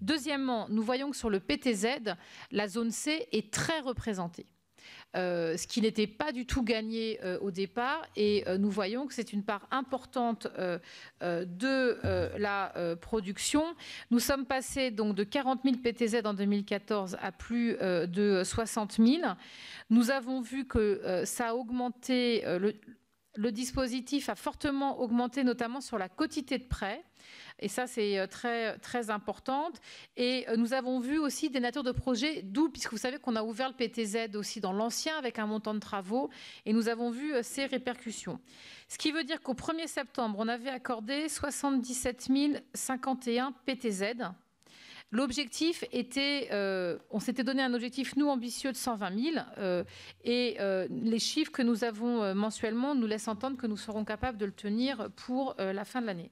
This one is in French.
Deuxièmement, nous voyons que sur le PTZ, la zone C est très représentée. Euh, ce qui n'était pas du tout gagné euh, au départ. Et euh, nous voyons que c'est une part importante de la production. Nous sommes passés donc de 40 000 PTZ en 2014 à plus de 60 000. Nous avons vu que ça a augmenté, le, le dispositif a fortement augmenté, notamment sur la quotité de prêts. Et ça, c'est euh, très, très importante. Et euh, nous avons vu aussi des natures de projets, doux, puisque vous savez qu'on a ouvert le PTZ aussi dans l'ancien avec un montant de travaux, et nous avons vu euh, ces répercussions. Ce qui veut dire qu'au 1er septembre, on avait accordé 77 051 PTZ, L'objectif était, euh, on s'était donné un objectif, nous, ambitieux de 120 000, euh, et euh, les chiffres que nous avons mensuellement nous laissent entendre que nous serons capables de le tenir pour la fin de l'année.